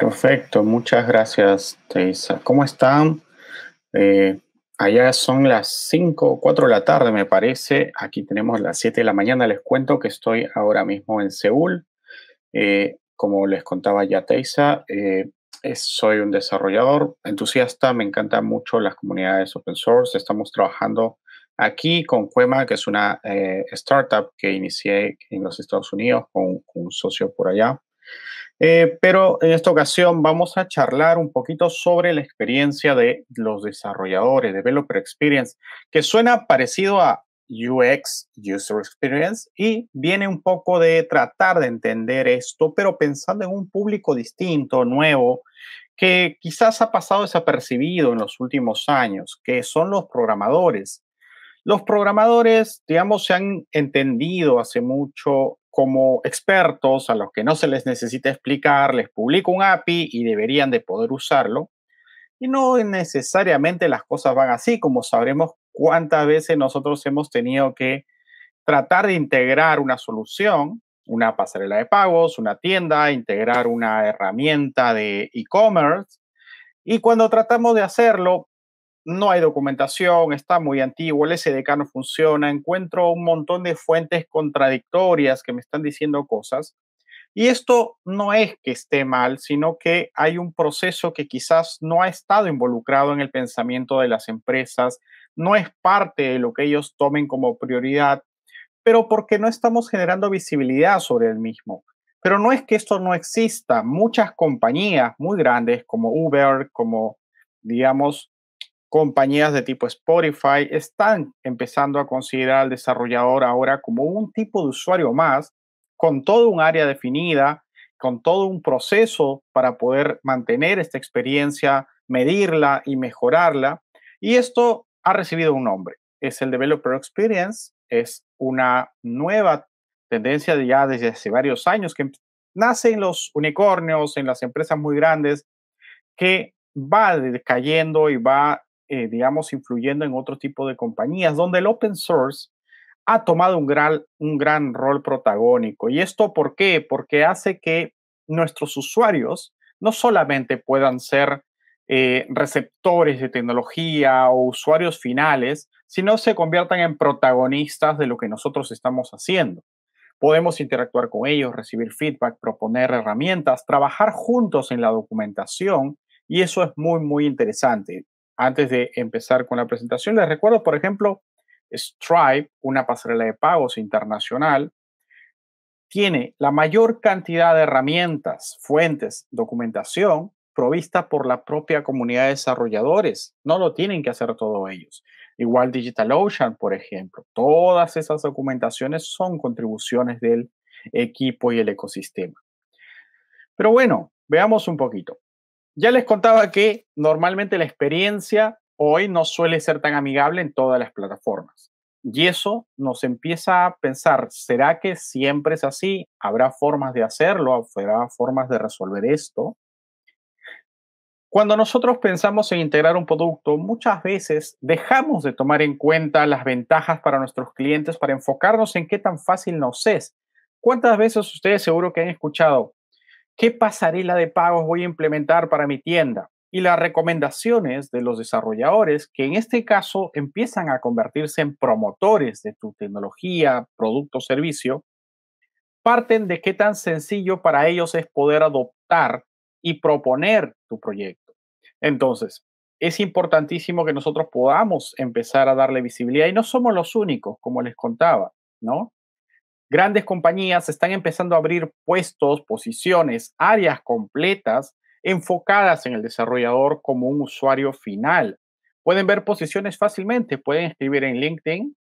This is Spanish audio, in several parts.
Perfecto, muchas gracias, Teisa. ¿Cómo están? Eh, allá son las 5 o 4 de la tarde, me parece. Aquí tenemos las 7 de la mañana. Les cuento que estoy ahora mismo en Seúl. Eh, como les contaba ya Teisa, eh, soy un desarrollador entusiasta, me encantan mucho las comunidades open source. Estamos trabajando aquí con Cuema, que es una startup que inicié en los Estados Unidos con, un socio por allá. Eh, pero en esta ocasión vamos a charlar un poquito sobre la experiencia de los desarrolladores, Developer Experience, que suena parecido a UX, User Experience, y viene un poco de tratar de entender esto, pero pensando en un público distinto, nuevo, que quizás ha pasado desapercibido en los últimos años, que son los programadores, los programadores, digamos, se han entendido hace mucho como expertos a los que no se les necesita explicar, les publico un API y deberían de poder usarlo. Y no necesariamente las cosas van así, como sabremos cuántas veces nosotros hemos tenido que tratar de integrar una solución, una pasarela de pagos, una tienda, integrar una herramienta de e-commerce. Y cuando tratamos de hacerlo, no hay documentación, está muy antiguo, el SDK no funciona, encuentro un montón de fuentes contradictorias que me están diciendo cosas. Y esto no es que esté mal, sino que hay un proceso que quizás no ha estado involucrado en el pensamiento de las empresas, no es parte de lo que ellos tomen como prioridad, pero porque no estamos generando visibilidad sobre el mismo. Pero no es que esto no exista. Muchas compañías muy grandes como Uber, como digamos, compañías de tipo Spotify están empezando a considerar al desarrollador ahora como un tipo de usuario más, con todo un área definida, con todo un proceso para poder mantener esta experiencia, medirla y mejorarla. Y esto ha recibido un nombre, es el Developer Experience, es una nueva tendencia de ya desde hace varios años que nace en los unicornios, en las empresas muy grandes, que va decayendo y va eh, digamos, influyendo en otro tipo de compañías, donde el open source ha tomado un gran, un gran rol protagónico. ¿Y esto por qué? Porque hace que nuestros usuarios no solamente puedan ser eh, receptores de tecnología o usuarios finales, sino se conviertan en protagonistas de lo que nosotros estamos haciendo. Podemos interactuar con ellos, recibir feedback, proponer herramientas, trabajar juntos en la documentación y eso es muy, muy interesante antes de empezar con la presentación, les recuerdo, por ejemplo, Stripe, una pasarela de pagos internacional, tiene la mayor cantidad de herramientas, fuentes, documentación provista por la propia comunidad de desarrolladores. No lo tienen que hacer todos ellos. Igual DigitalOcean, por ejemplo. Todas esas documentaciones son contribuciones del equipo y el ecosistema. Pero bueno, veamos un poquito. Ya les contaba que normalmente la experiencia hoy no suele ser tan amigable en todas las plataformas. Y eso nos empieza a pensar, ¿será que siempre es así? ¿Habrá formas de hacerlo? ¿Habrá formas de resolver esto? Cuando nosotros pensamos en integrar un producto, muchas veces dejamos de tomar en cuenta las ventajas para nuestros clientes para enfocarnos en qué tan fácil nos es. ¿Cuántas veces ustedes seguro que han escuchado, ¿Qué pasarela de pagos voy a implementar para mi tienda? Y las recomendaciones de los desarrolladores, que en este caso empiezan a convertirse en promotores de tu tecnología, producto, o servicio, parten de qué tan sencillo para ellos es poder adoptar y proponer tu proyecto. Entonces, es importantísimo que nosotros podamos empezar a darle visibilidad y no somos los únicos, como les contaba, ¿no? Grandes compañías están empezando a abrir puestos, posiciones, áreas completas enfocadas en el desarrollador como un usuario final. Pueden ver posiciones fácilmente, pueden escribir en LinkedIn,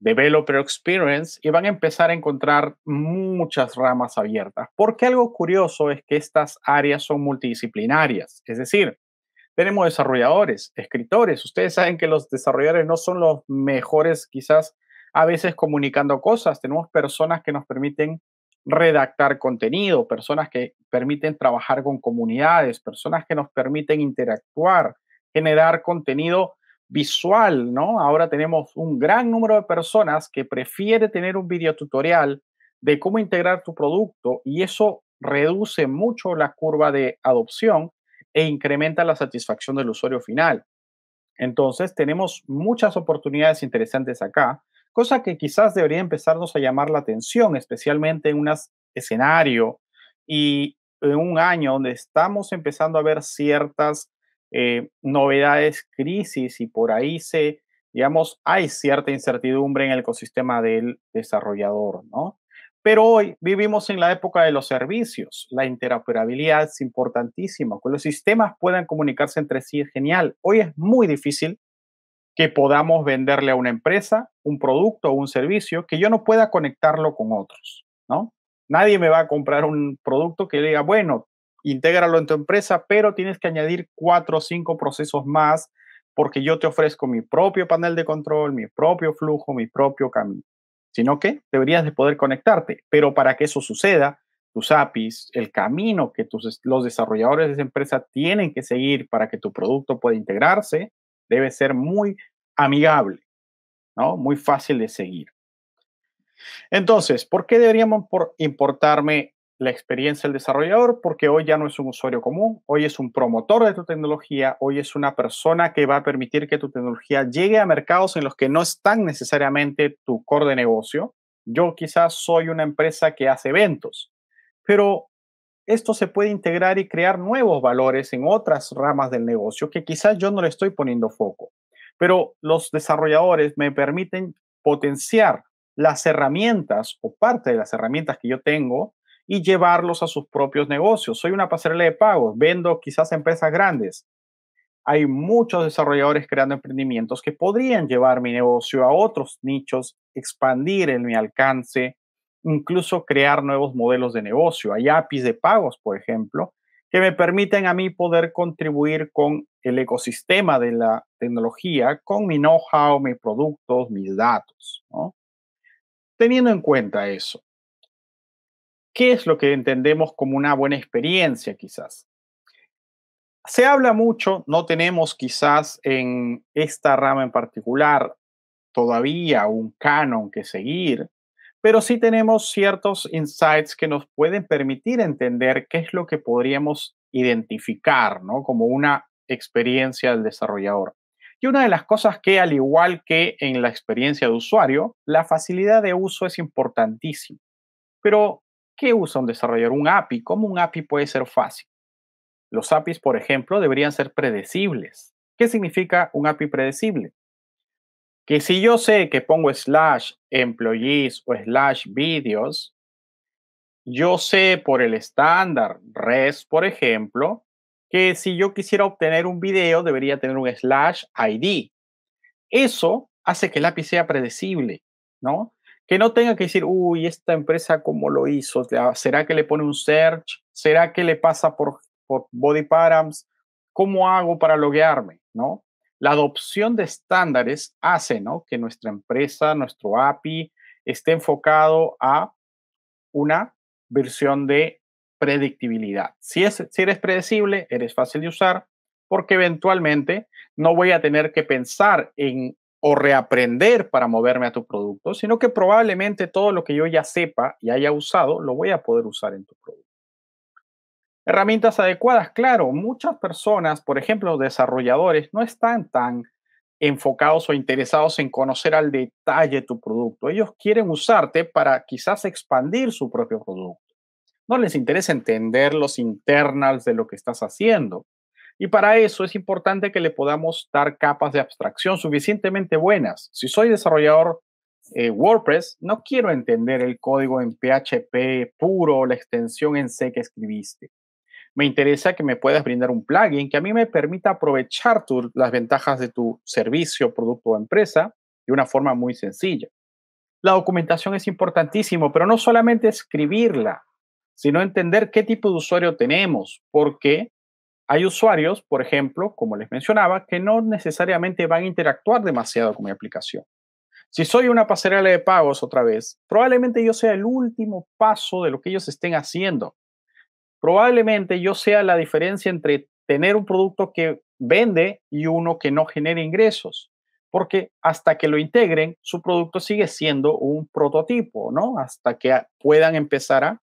Developer Experience, y van a empezar a encontrar muchas ramas abiertas. Porque algo curioso es que estas áreas son multidisciplinarias, es decir, tenemos desarrolladores, escritores, ustedes saben que los desarrolladores no son los mejores quizás a veces comunicando cosas, tenemos personas que nos permiten redactar contenido, personas que permiten trabajar con comunidades, personas que nos permiten interactuar, generar contenido visual, ¿no? Ahora tenemos un gran número de personas que prefiere tener un video tutorial de cómo integrar tu producto y eso reduce mucho la curva de adopción e incrementa la satisfacción del usuario final. Entonces, tenemos muchas oportunidades interesantes acá cosa que quizás debería empezarnos a llamar la atención, especialmente en un escenario y en un año donde estamos empezando a ver ciertas eh, novedades, crisis y por ahí se, digamos, hay cierta incertidumbre en el ecosistema del desarrollador, ¿no? Pero hoy vivimos en la época de los servicios. La interoperabilidad es importantísima. Que los sistemas puedan comunicarse entre sí es genial. Hoy es muy difícil que podamos venderle a una empresa un producto o un servicio que yo no pueda conectarlo con otros, ¿no? Nadie me va a comprar un producto que diga, bueno, intégralo en tu empresa, pero tienes que añadir cuatro o cinco procesos más porque yo te ofrezco mi propio panel de control, mi propio flujo, mi propio camino, sino que deberías de poder conectarte. Pero para que eso suceda, tus APIs, el camino que los desarrolladores de esa empresa tienen que seguir para que tu producto pueda integrarse, Debe ser muy amigable, ¿no? Muy fácil de seguir. Entonces, ¿por qué deberíamos importarme la experiencia del desarrollador? Porque hoy ya no es un usuario común, hoy es un promotor de tu tecnología, hoy es una persona que va a permitir que tu tecnología llegue a mercados en los que no están necesariamente tu core de negocio. Yo quizás soy una empresa que hace eventos, pero esto se puede integrar y crear nuevos valores en otras ramas del negocio que quizás yo no le estoy poniendo foco. Pero los desarrolladores me permiten potenciar las herramientas o parte de las herramientas que yo tengo y llevarlos a sus propios negocios. Soy una pasarela de pagos, vendo quizás empresas grandes. Hay muchos desarrolladores creando emprendimientos que podrían llevar mi negocio a otros nichos, expandir en mi alcance, incluso crear nuevos modelos de negocio. Hay APIs de pagos, por ejemplo, que me permiten a mí poder contribuir con el ecosistema de la tecnología, con mi know-how, mis productos, mis datos. Teniendo en cuenta eso, ¿qué es lo que entendemos como una buena experiencia quizás? Se habla mucho, no tenemos quizás en esta rama en particular todavía un canon que seguir, pero sí tenemos ciertos insights que nos pueden permitir entender qué es lo que podríamos identificar como una experiencia del desarrollador. Y una de las cosas que, al igual que en la experiencia de usuario, la facilidad de uso es importantísima. Pero, ¿qué usa un desarrollador? Un API. ¿Cómo un API puede ser fácil? Los APIs, por ejemplo, deberían ser predecibles. ¿Qué significa un API predecible? que si yo sé que pongo slash employees o slash videos, yo sé por el estándar res por ejemplo, que si yo quisiera obtener un video debería tener un slash ID. Eso hace que el API sea predecible, ¿no? Que no tenga que decir, uy, esta empresa cómo lo hizo, ah, ¿será que le pone un search? ¿Será que le pasa por, por body params? ¿Cómo hago para loguearme? ¿No? la adopción de estándares hace que nuestra empresa, nuestro API, esté enfocado a una versión de predictibilidad. Si, es, si eres predecible, eres fácil de usar, porque eventualmente no voy a tener que pensar en o reaprender para moverme a tu producto, sino que probablemente todo lo que yo ya sepa y haya usado, lo voy a poder usar en tu producto. Herramientas adecuadas, claro, muchas personas, por ejemplo, desarrolladores, no están tan enfocados o interesados en conocer al detalle tu producto. Ellos quieren usarte para quizás expandir su propio producto. No les interesa entender los internals de lo que estás haciendo. Y para eso es importante que le podamos dar capas de abstracción suficientemente buenas. Si soy desarrollador eh, WordPress, no quiero entender el código en PHP puro o la extensión en C que escribiste me interesa que me puedas brindar un plugin que a mí me permita aprovechar las ventajas de tu servicio, producto o empresa de una forma muy sencilla. La documentación es importantísimo, pero no solamente escribirla, sino entender qué tipo de usuario tenemos, porque hay usuarios, por ejemplo, como les mencionaba, que no necesariamente van a interactuar demasiado con mi aplicación. Si soy una pasarela de pagos otra vez, probablemente yo sea el último paso de lo que ellos estén haciendo probablemente yo sea la diferencia entre tener un producto que vende y uno que no genere ingresos, porque hasta que lo integren, su producto sigue siendo un prototipo, ¿no? Hasta que puedan empezar a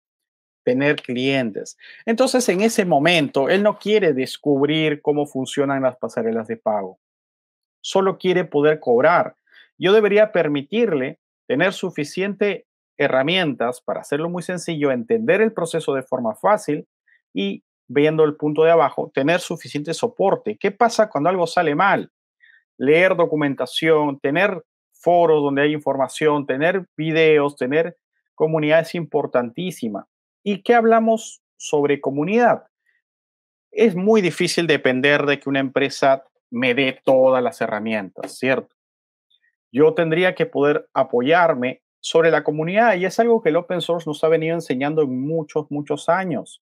tener clientes. Entonces, en ese momento, él no quiere descubrir cómo funcionan las pasarelas de pago, solo quiere poder cobrar. Yo debería permitirle tener suficiente herramientas para hacerlo muy sencillo, entender el proceso de forma fácil y viendo el punto de abajo, tener suficiente soporte. ¿Qué pasa cuando algo sale mal? Leer documentación, tener foros donde hay información, tener videos, tener comunidades importantísima. ¿Y qué hablamos sobre comunidad? Es muy difícil depender de que una empresa me dé todas las herramientas, ¿cierto? Yo tendría que poder apoyarme sobre la comunidad y es algo que el open source nos ha venido enseñando en muchos, muchos años.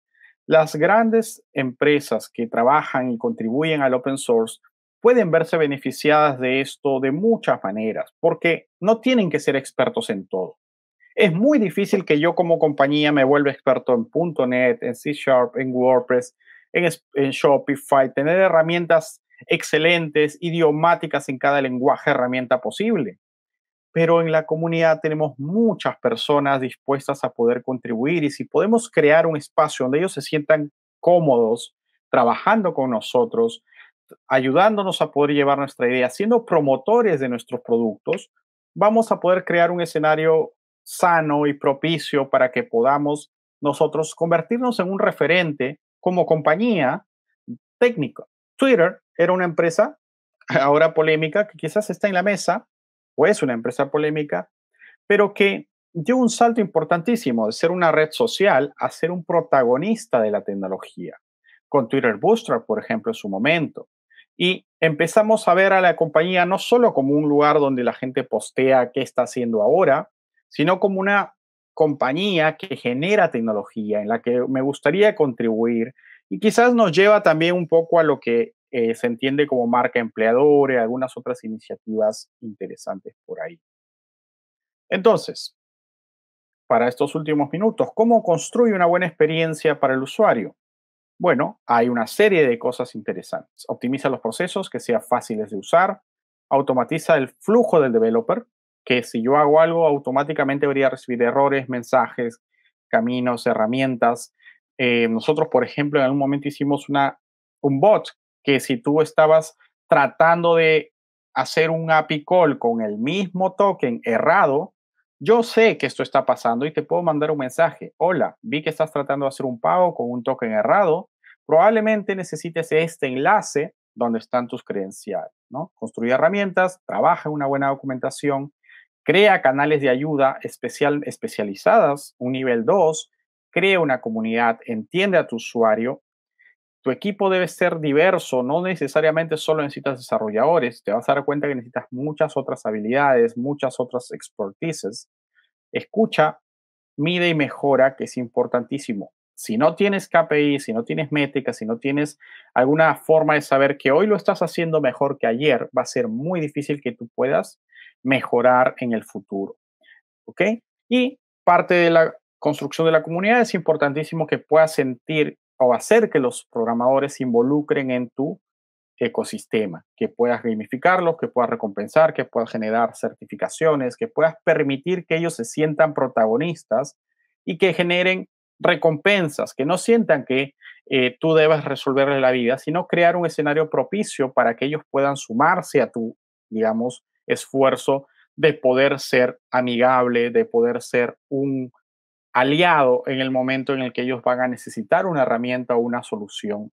Las grandes empresas que trabajan y contribuyen al open source pueden verse beneficiadas de esto de muchas maneras, porque no tienen que ser expertos en todo. Es muy difícil que yo como compañía me vuelva experto en .NET, en C Sharp, en WordPress, en, en Shopify, tener herramientas excelentes, idiomáticas en cada lenguaje herramienta posible pero en la comunidad tenemos muchas personas dispuestas a poder contribuir y si podemos crear un espacio donde ellos se sientan cómodos trabajando con nosotros, ayudándonos a poder llevar nuestra idea, siendo promotores de nuestros productos, vamos a poder crear un escenario sano y propicio para que podamos nosotros convertirnos en un referente como compañía técnica. Twitter era una empresa ahora polémica que quizás está en la mesa, o es pues, una empresa polémica, pero que dio un salto importantísimo de ser una red social a ser un protagonista de la tecnología, con Twitter Booster, por ejemplo, en su momento. Y empezamos a ver a la compañía no solo como un lugar donde la gente postea qué está haciendo ahora, sino como una compañía que genera tecnología, en la que me gustaría contribuir y quizás nos lleva también un poco a lo que eh, se entiende como marca empleador y algunas otras iniciativas interesantes por ahí. Entonces, para estos últimos minutos, ¿cómo construye una buena experiencia para el usuario? Bueno, hay una serie de cosas interesantes. Optimiza los procesos, que sean fáciles de usar. Automatiza el flujo del developer, que si yo hago algo, automáticamente debería recibir errores, mensajes, caminos, herramientas. Eh, nosotros, por ejemplo, en algún momento hicimos una, un bot que si tú estabas tratando de hacer un API call con el mismo token errado, yo sé que esto está pasando y te puedo mandar un mensaje. Hola, vi que estás tratando de hacer un pago con un token errado. Probablemente necesites este enlace donde están tus credenciales, ¿no? Construye herramientas, trabaja una buena documentación, crea canales de ayuda especial, especializadas, un nivel 2, crea una comunidad, entiende a tu usuario tu equipo debe ser diverso, no necesariamente solo necesitas desarrolladores, te vas a dar cuenta que necesitas muchas otras habilidades, muchas otras expertices. Escucha, mide y mejora, que es importantísimo. Si no tienes KPI, si no tienes métricas, si no tienes alguna forma de saber que hoy lo estás haciendo mejor que ayer, va a ser muy difícil que tú puedas mejorar en el futuro. ¿Ok? Y parte de la construcción de la comunidad es importantísimo que puedas sentir o hacer que los programadores se involucren en tu ecosistema, que puedas gamificarlos, que puedas recompensar, que puedas generar certificaciones, que puedas permitir que ellos se sientan protagonistas y que generen recompensas, que no sientan que eh, tú debas resolverles la vida, sino crear un escenario propicio para que ellos puedan sumarse a tu, digamos, esfuerzo de poder ser amigable, de poder ser un aliado en el momento en el que ellos van a necesitar una herramienta o una solución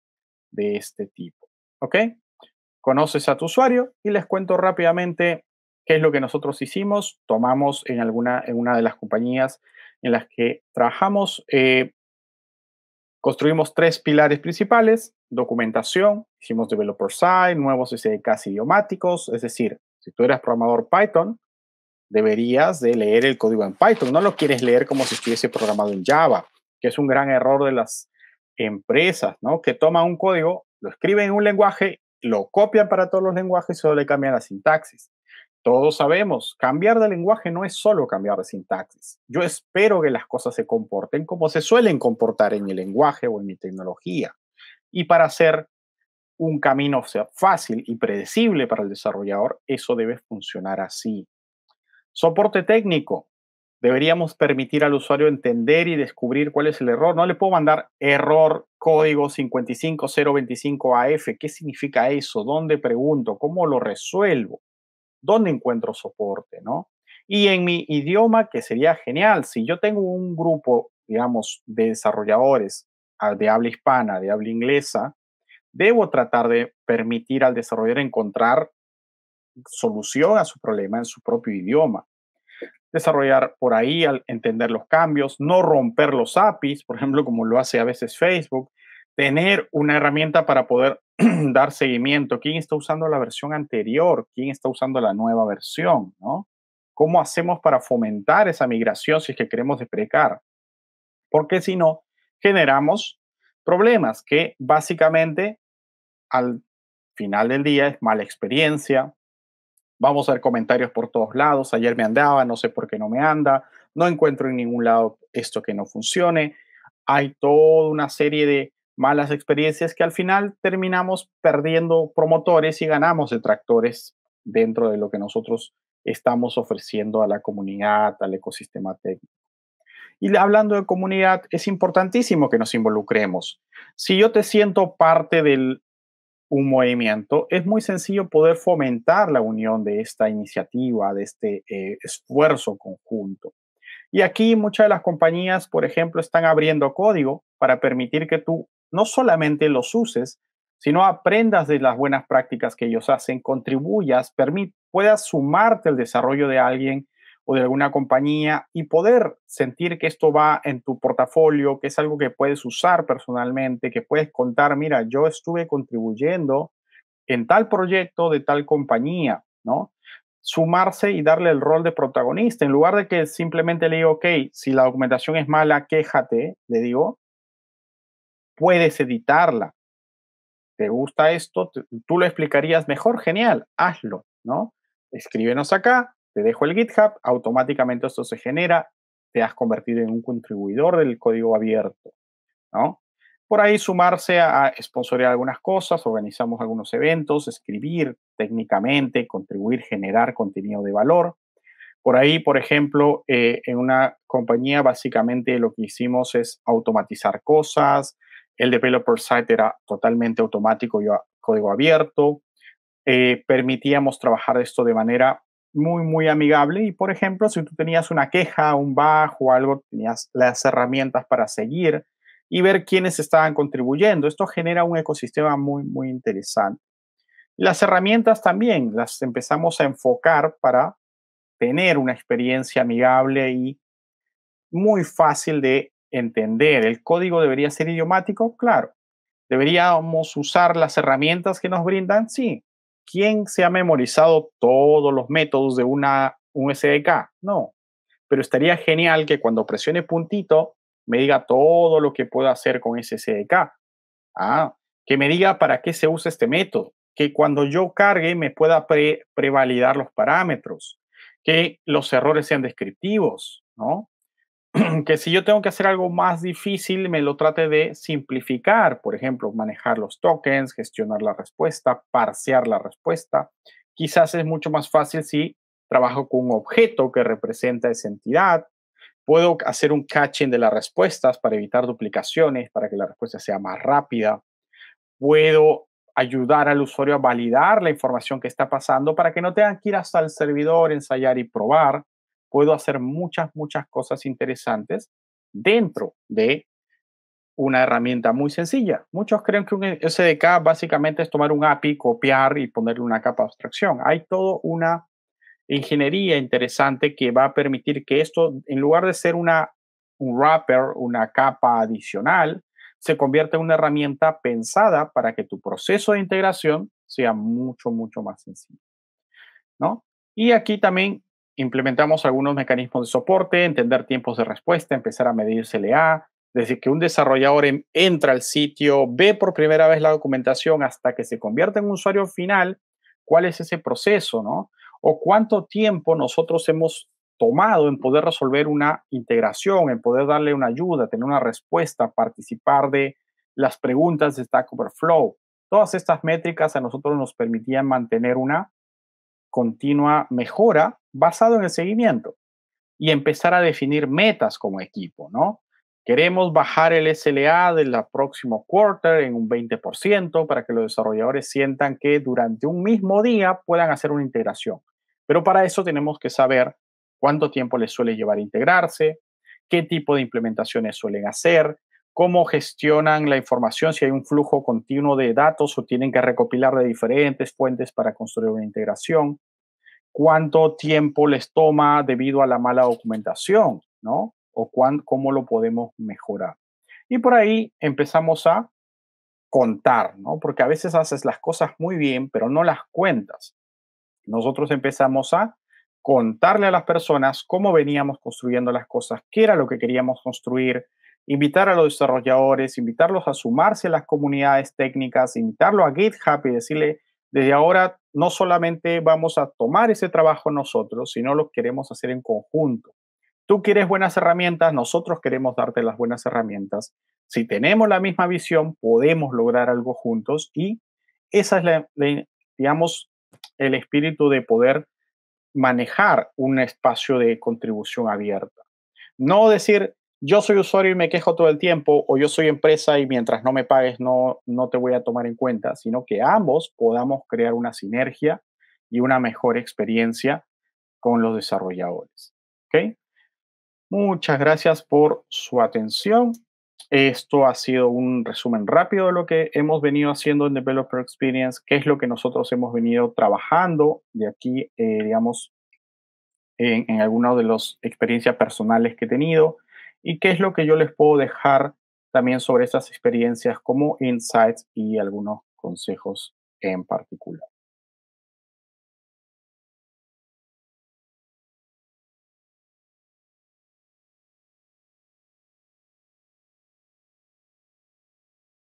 de este tipo. ¿Ok? Conoces a tu usuario y les cuento rápidamente qué es lo que nosotros hicimos. Tomamos en alguna en una de las compañías en las que trabajamos, eh, construimos tres pilares principales: documentación, hicimos developer side, nuevos SDKs idiomáticos, es decir, si tú eras programador Python, deberías de leer el código en Python. No lo quieres leer como si estuviese programado en Java, que es un gran error de las empresas, ¿no? Que toman un código, lo escriben en un lenguaje, lo copian para todos los lenguajes y solo le cambian la sintaxis. Todos sabemos, cambiar de lenguaje no es solo cambiar de sintaxis. Yo espero que las cosas se comporten como se suelen comportar en mi lenguaje o en mi tecnología. Y para hacer un camino fácil y predecible para el desarrollador, eso debe funcionar así. Soporte técnico. Deberíamos permitir al usuario entender y descubrir cuál es el error. No le puedo mandar error código 55025AF. ¿Qué significa eso? ¿Dónde pregunto? ¿Cómo lo resuelvo? ¿Dónde encuentro soporte? ¿no? Y en mi idioma, que sería genial, si yo tengo un grupo, digamos, de desarrolladores ah, de habla hispana, de habla inglesa, debo tratar de permitir al desarrollador encontrar solución a su problema en su propio idioma. Desarrollar por ahí, al entender los cambios, no romper los APIs, por ejemplo, como lo hace a veces Facebook, tener una herramienta para poder dar seguimiento, quién está usando la versión anterior, quién está usando la nueva versión, ¿no? ¿Cómo hacemos para fomentar esa migración si es que queremos desprecar? Porque si no, generamos problemas que básicamente al final del día es mala experiencia, Vamos a ver comentarios por todos lados. Ayer me andaba, no sé por qué no me anda. No encuentro en ningún lado esto que no funcione. Hay toda una serie de malas experiencias que al final terminamos perdiendo promotores y ganamos detractores dentro de lo que nosotros estamos ofreciendo a la comunidad, al ecosistema técnico. Y hablando de comunidad, es importantísimo que nos involucremos. Si yo te siento parte del un movimiento, es muy sencillo poder fomentar la unión de esta iniciativa, de este eh, esfuerzo conjunto. Y aquí muchas de las compañías, por ejemplo, están abriendo código para permitir que tú no solamente los uses, sino aprendas de las buenas prácticas que ellos hacen, contribuyas, puedas sumarte al desarrollo de alguien o de alguna compañía y poder sentir que esto va en tu portafolio, que es algo que puedes usar personalmente, que puedes contar, mira, yo estuve contribuyendo en tal proyecto de tal compañía, ¿no? Sumarse y darle el rol de protagonista, en lugar de que simplemente le digo, ok, si la documentación es mala, quéjate, le digo, puedes editarla. ¿Te gusta esto? ¿Tú lo explicarías mejor? Genial, hazlo, ¿no? Escríbenos acá, te dejo el GitHub, automáticamente esto se genera, te has convertido en un contribuidor del código abierto, Por ahí sumarse a, sponsorear algunas cosas, organizamos algunos eventos, escribir técnicamente, contribuir, generar contenido de valor. Por ahí, por ejemplo, eh, en una compañía básicamente lo que hicimos es automatizar cosas, el developer site era totalmente automático y código abierto. Eh, permitíamos trabajar esto de manera muy, muy amigable. Y por ejemplo, si tú tenías una queja, un bajo o algo, tenías las herramientas para seguir y ver quiénes estaban contribuyendo. Esto genera un ecosistema muy, muy interesante. Las herramientas también las empezamos a enfocar para tener una experiencia amigable y muy fácil de entender. ¿El código debería ser idiomático? Claro. ¿Deberíamos usar las herramientas que nos brindan? Sí. ¿quién se ha memorizado todos los métodos de una, un SDK? No, pero estaría genial que cuando presione puntito me diga todo lo que pueda hacer con ese SDK. Ah, que me diga para qué se usa este método, que cuando yo cargue me pueda prevalidar los parámetros, que los errores sean descriptivos, ¿no? que si yo tengo que hacer algo más difícil, me lo trate de simplificar. Por ejemplo, manejar los tokens, gestionar la respuesta, parsear la respuesta. Quizás es mucho más fácil si trabajo con un objeto que representa esa entidad. Puedo hacer un caching de las respuestas para evitar duplicaciones, para que la respuesta sea más rápida. Puedo ayudar al usuario a validar la información que está pasando para que no tengan que ir hasta el servidor, ensayar y probar puedo hacer muchas, muchas cosas interesantes dentro de una herramienta muy sencilla. Muchos creen que un e, SDK básicamente es tomar un API, copiar y ponerle una capa de abstracción. Hay toda una ingeniería interesante que va a permitir que esto, en lugar de ser una, un wrapper, una capa adicional, se convierta en una herramienta pensada para que tu proceso de integración sea mucho, mucho más sencillo. ¿no? Y aquí también implementamos algunos mecanismos de soporte, entender tiempos de respuesta, empezar a medir CLA, desde que un desarrollador entra al sitio, ve por primera vez la documentación hasta que se convierte en un usuario final, cuál es ese proceso, ¿no? O cuánto tiempo nosotros hemos tomado en poder resolver una integración, en poder darle una ayuda, tener una respuesta, participar de las preguntas de Stack Overflow. Todas estas métricas a nosotros nos permitían mantener una continua mejora basado en el seguimiento y empezar a definir metas como equipo, ¿no? Queremos bajar el SLA del próximo quarter en un 20% para que los desarrolladores sientan que durante un mismo día puedan hacer una integración. Pero para eso tenemos que saber cuánto tiempo les suele llevar a integrarse, qué tipo de implementaciones suelen hacer, cómo gestionan la información, si hay un flujo continuo de datos o tienen que recopilar de diferentes fuentes para construir una integración, cuánto tiempo les toma debido a la mala documentación, ¿no? O cómo lo podemos mejorar. Y por ahí empezamos a contar, ¿no? Porque a veces haces las cosas muy bien, pero no las cuentas. Nosotros empezamos a contarle a las personas cómo veníamos construyendo las cosas, qué era lo que queríamos construir, invitar a los desarrolladores, invitarlos a sumarse a las comunidades técnicas, invitarlo a GitHub y decirle, desde ahora no solamente vamos a tomar ese trabajo nosotros, sino lo queremos hacer en conjunto. Tú quieres buenas herramientas, nosotros queremos darte las buenas herramientas. Si tenemos la misma visión, podemos lograr algo juntos y esa es digamos, el espíritu de poder manejar un espacio de contribución abierta. No decir, yo soy usuario y me quejo todo el tiempo, o yo soy empresa y mientras no me pagues no, te voy a tomar en cuenta, sino que ambos podamos crear una sinergia y una mejor experiencia con los desarrolladores. Okay. Muchas gracias por su atención. Esto ha sido un resumen rápido de lo que hemos venido haciendo en Developer Experience, qué es lo que nosotros hemos venido trabajando de aquí, eh, digamos, en, en algunas de las experiencias personales que he tenido y qué es lo que yo les puedo dejar también sobre estas experiencias como insights y algunos consejos en particular.